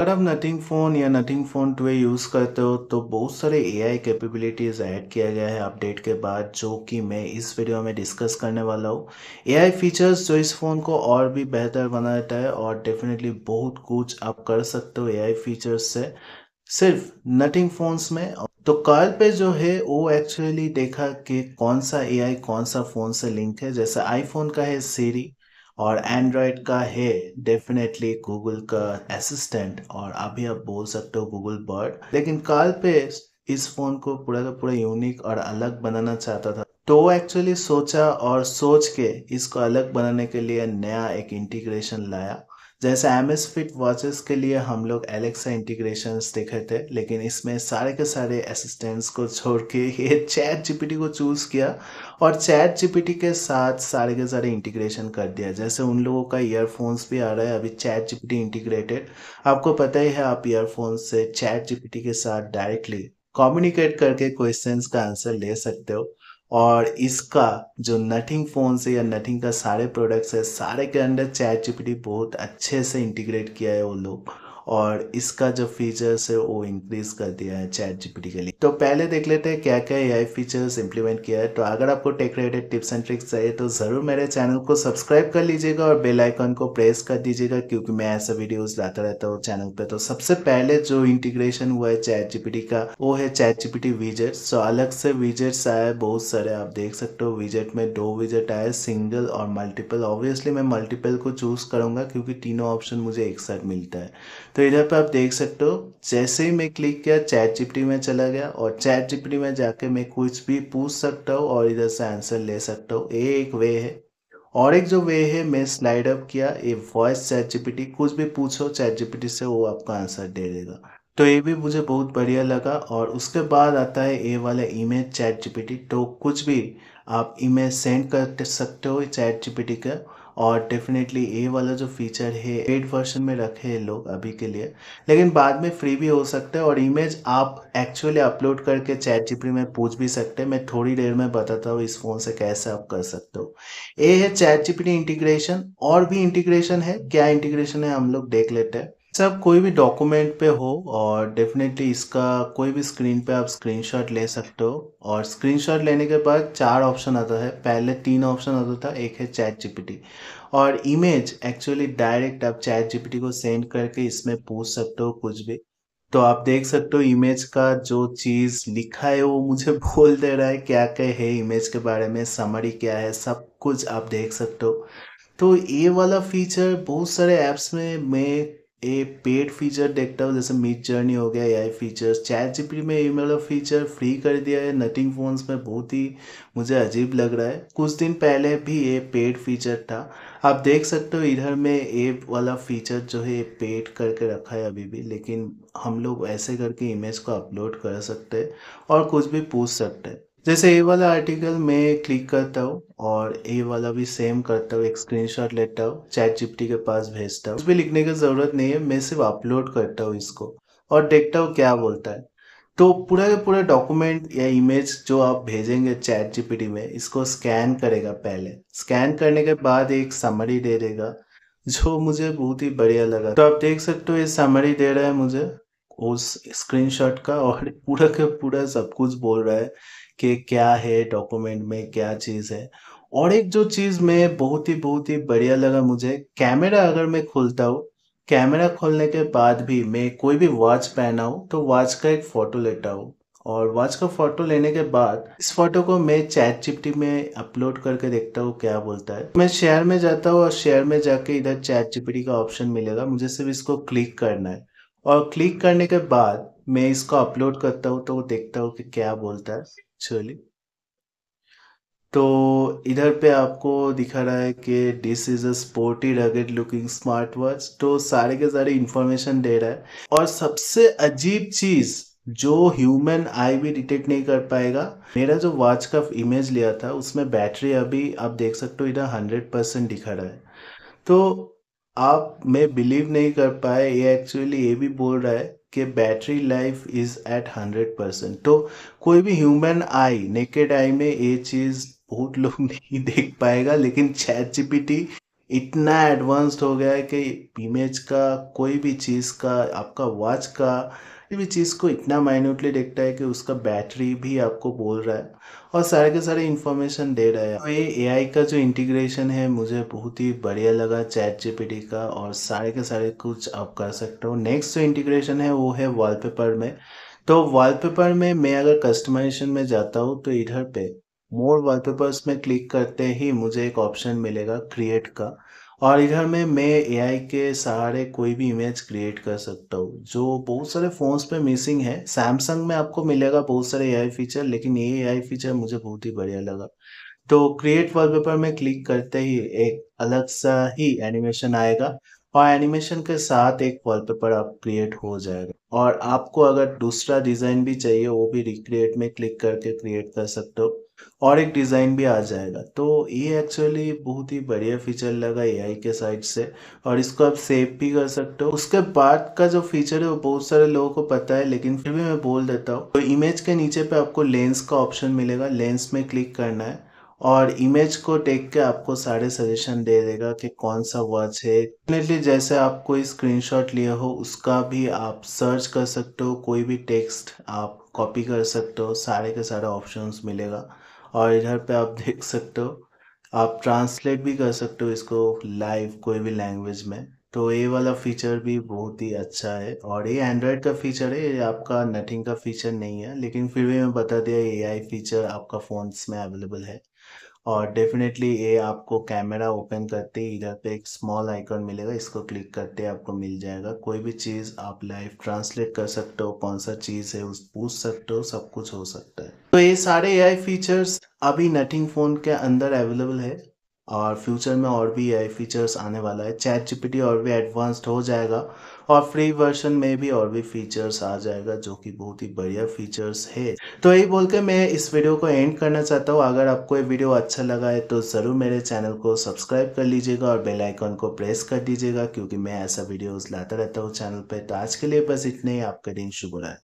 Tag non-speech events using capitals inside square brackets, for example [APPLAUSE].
अगर आप Nothing phone या नथिंग फ़ोन टू यूज़ करते हो तो बहुत सारे एआई कैपेबिलिटीज़ ऐड किया गया है अपडेट के बाद जो कि मैं इस वीडियो में डिस्कस करने वाला हूँ एआई फीचर्स जो इस फ़ोन को और भी बेहतर बना देता है और डेफिनेटली बहुत कुछ आप कर सकते हो एआई फीचर्स से सिर्फ नथिंग फ़ोन्स में तो कार पे जो है वो एक्चुअली देखा कि कौन सा आई कौन सा फ़ोन से लिंक है जैसे आईफोन का है सीरी और एंड्रॉयड का है डेफिनेटली गूगल का असिस्टेंट और अभी आप बोल सकते हो गूगल बर्ड लेकिन काल पे इस फोन को पूरा का पूरा यूनिक और अलग बनाना चाहता था तो वो एक्चुअली सोचा और सोच के इसको अलग बनाने के लिए नया एक इंटीग्रेशन लाया जैसे एम एस फिट वॉचेस के लिए हम लोग एलेक्सा इंटीग्रेशन देखे थे लेकिन इसमें सारे के सारे असिस्टेंट्स को छोड़ के ये चैट जीपीटी को चूज़ किया और चैट जीपीटी के साथ सारे के सारे इंटीग्रेशन कर दिया जैसे उन लोगों का ईयरफोन्स भी आ रहा है अभी चैट जीपीटी इंटीग्रेटेड आपको पता ही है आप ईयरफोन्स से चैट जीपीटी के साथ डायरेक्टली कम्युनिकेट करके क्वेश्चंस का आंसर ले सकते हो और इसका जो नथिंग फ़ोन से या नथिंग का सारे प्रोडक्ट्स है सारे के अंदर चैट जीपीटी बहुत अच्छे से इंटीग्रेट किया है वो लोग और इसका जो फीचर्स है वो इंक्रीज कर दिया है चैट जीपीटी के लिए तो पहले देख लेते हैं क्या क्या ए फीचर्स इंप्लीमेंट किया है तो अगर आपको tech related tips and tricks चाहिए तो ज़रूर मेरे चैनल को सब्सक्राइब कर लीजिएगा और बेल आइकन को प्रेस कर दीजिएगा क्योंकि मैं ऐसा वीडियोज लाता रहता हूँ चैनल पे तो सबसे पहले जो इंटीग्रेशन हुआ है चैट जीपीटी का वो है चैट जीपीटी विजेट सो अलग से विजेट्स आया है बहुत सारे आप देख सकते हो विजेट में दो विजेट आए सिंगल और मल्टीपल ऑब्वियसली मैं मल्टीपल को चूज़ करूंगा क्योंकि तीनों ऑप्शन मुझे एक साथ मिलता है तो इधर पर आप देख सकते हो जैसे ही मैं क्लिक किया चैट चिपटी में चला गया और चैट चिपटी में जाके मैं कुछ भी पूछ सकता हूँ और इधर से आंसर ले सकता हूँ ये एक वे है और एक जो वे है मैं स्लाइड अप किया ये वॉइस चैट जीपीटी कुछ भी पूछो चैट जीपीटी से वो आपका आंसर दे देगा तो ये भी मुझे बहुत बढ़िया लगा और उसके बाद आता है ये वाला इमेज चैट जीपीटी तो कुछ भी आप इमेज सेंड कर सकते हो चैट जीपीटी का और डेफिनेटली ये वाला जो फीचर है पेड वर्जन में रखे हैं लोग अभी के लिए लेकिन बाद में फ्री भी हो सकता है और इमेज आप एक्चुअली अपलोड करके चैट जीपी में पूछ भी सकते हैं मैं थोड़ी देर में बताता हूँ इस फ़ोन से कैसे आप कर सकते हो ये है चैट जीपी इंटीग्रेशन और भी इंटीग्रेशन है क्या इंटीग्रेशन है हम लोग देख लेते हैं सर आप कोई भी डॉक्यूमेंट पे हो और डेफिनेटली इसका कोई भी स्क्रीन पे आप स्क्रीनशॉट ले सकते हो और स्क्रीनशॉट लेने के बाद चार ऑप्शन आता है पहले तीन ऑप्शन आता था एक है चैट जीपीटी और इमेज एक्चुअली डायरेक्ट आप चैट जीपीटी को सेंड करके इसमें पूछ सकते हो कुछ भी तो आप देख सकते हो इमेज का जो चीज़ लिखा है वो मुझे [LAUGHS] बोल दे रहा है क्या क्या है इमेज के बारे में समरी क्या है सब कुछ आप देख सकते हो तो ये वाला फीचर बहुत सारे ऐप्स में मैं ये पेड फीचर देखता हूँ जैसे मिड जर्नी हो गया एआई फीचर्स चैट जीपीटी में ये वाला फीचर फ्री कर दिया है नथिंग फोन्स में बहुत ही मुझे अजीब लग रहा है कुछ दिन पहले भी ये पेड फीचर था आप देख सकते हो इधर में ये वाला फीचर जो है पेड करके रखा है अभी भी लेकिन हम लोग ऐसे करके इमेज को अपलोड कर सकते हैं और कुछ भी पूछ सकते हैं जैसे ए वाला आर्टिकल मैं क्लिक करता हूँ और ए वाला भी सेम करता हूँ एक स्क्रीनशॉट लेता हूँ चैट चिप्टी के पास भेजता हूँ भी लिखने की ज़रूरत नहीं है मैं सिर्फ अपलोड करता हूँ इसको और देखता हूँ क्या बोलता है तो पूरा का पूरा डॉक्यूमेंट या इमेज जो आप भेजेंगे चैट जीपीटी में इसको स्कैन करेगा पहले स्कैन करने के बाद एक समरी दे देगा जो मुझे बहुत ही बढ़िया लगा तो आप देख सकते हो ये समरी दे रहा है मुझे उस स्क्रीनशॉट का और पूरा का पूरा सब कुछ बोल रहा है कि क्या है डॉक्यूमेंट में क्या चीज़ है और एक जो चीज़ में बहुत ही बहुत ही बढ़िया लगा मुझे कैमरा अगर मैं खोलता हूँ कैमरा खोलने के बाद भी मैं कोई भी वॉच पहना हूँ तो वॉच का एक फ़ोटो लेता हूँ और वॉच का फ़ोटो लेने के बाद इस फोटो को मैं चैट चिप्टी में अपलोड करके देखता हूँ क्या बोलता है मैं शेयर में जाता हूँ और शेयर में जाके इधर चैट चिप्टी का ऑप्शन मिलेगा मुझे सिर्फ इसको क्लिक करना है और क्लिक करने के बाद मैं इसको अपलोड करता हूँ तो देखता हूँ कि क्या बोलता है चलिए तो इधर पे आपको दिखा रहा है कि this is a sporty rugged looking smart watch तो सारे के सारे इंफॉर्मेशन दे रहा है और सबसे अजीब चीज जो ह्यूमन आई भी डिटेक्ट नहीं कर पाएगा मेरा जो वॉच का इमेज लिया था उसमें बैटरी अभी आप देख सकते हो इधर हंड्रेड परसेंट दिखा रहा है तो आप मैं बिलीव नहीं कर पाए ये एक्चुअली ये भी बोल रहा है के battery life is at hundred percent तो कोई भी ह्यूमन आई नेकेड आई में ये चीज़ बहुत लोग [LAUGHS] नहीं देख पाएगा लेकिन चैट जीपीटी इतना एडवांस्ड हो गया है कि इमेज का कोई भी चीज़ का आपका वॉच का किसी भी चीज़ को इतना माइन्यूटली देखता है कि उसका बैटरी भी आपको बोल रहा है और सारे के सारे इन्फॉर्मेशन दे रहा है तो ये आई का जो इंटीग्रेशन है मुझे बहुत ही बढ़िया लगा चैट डी का और सारे के सारे कुछ आप कर सकते हो नेक्स्ट जो इंटीग्रेशन है वो है वॉलपेपर में तो वॉलपेपर में मैं अगर कस्टमाइजेशन में जाता हूँ तो इधर पे मोर वॉलपेपर्स में क्लिक करते ही मुझे एक ऑप्शन मिलेगा क्रिएट का और इधर में मैं एआई के सहारे कोई भी इमेज क्रिएट कर सकता हूँ जो बहुत सारे फ़ोन्स पे मिसिंग है सैमसंग में आपको मिलेगा बहुत सारे एआई फीचर लेकिन ये एआई फीचर मुझे बहुत ही बढ़िया लगा तो क्रिएट वॉलपेपर में क्लिक करते ही एक अलग सा ही एनिमेशन आएगा और एनिमेशन के साथ एक वॉलपेपर आप क्रिएट हो जाएगा और आपको अगर दूसरा डिज़ाइन भी चाहिए वो भी रिक्रिएट में क्लिक करके क्रिएट कर सकते हो और एक डिज़ाइन भी आ जाएगा तो ये एक्चुअली बहुत ही बढ़िया फीचर लगा ए के साइड से और इसको आप सेव भी कर सकते हो उसके बाद का जो फीचर है वो बहुत सारे लोगों को पता है लेकिन फिर भी मैं बोल देता हूँ तो इमेज के नीचे पे आपको लेंस का ऑप्शन मिलेगा लेंस में क्लिक करना है और इमेज को टेक के आपको सारे सजेशन दे देगा कि कौन सा वॉच है डेफिनेटली जैसे आप कोई स्क्रीनशॉट लिए हो उसका भी आप सर्च कर सकते हो कोई भी टेक्स्ट आप कॉपी कर सकते हो सारे के सारे ऑप्शंस मिलेगा और इधर पे आप देख सकते हो आप ट्रांसलेट भी कर सकते हो इसको लाइव कोई भी लैंग्वेज में तो ये वाला फीचर भी बहुत ही अच्छा है और ये एंड्रॉयड का फीचर है ये आपका नथिंग का फीचर नहीं है लेकिन फिर भी मैं बता दिया ए आई फीचर आपका फ़ोन्स में अवेलेबल है और डेफिनेटली ये आपको कैमरा ओपन करते ही इधर पे एक स्मॉल आइकॉन मिलेगा इसको क्लिक करते ही आपको मिल जाएगा कोई भी चीज़ आप लाइव ट्रांसलेट कर सकते हो कौन सा चीज़ है उस पूछ सकते हो सब कुछ हो सकता है तो ये सारे एआई फीचर्स अभी नथिंग फ़ोन के अंदर अवेलेबल है और फ्यूचर में और भी ए फीचर्स आने वाला है चैट जीपीटी और भी एडवांस्ड हो जाएगा और फ्री वर्जन में भी और भी फीचर्स आ जाएगा जो कि बहुत ही बढ़िया फीचर्स है तो यही बोल के मैं इस वीडियो को एंड करना चाहता हूँ अगर आपको ये वीडियो अच्छा लगा है तो ज़रूर मेरे चैनल को सब्सक्राइब कर लीजिएगा और बेल को प्रेस कर दीजिएगा क्योंकि मैं ऐसा वीडियोज़ लाता रहता हूँ चैनल पर तो आज के लिए बस इतने ही आपका दिन शुभ रहा है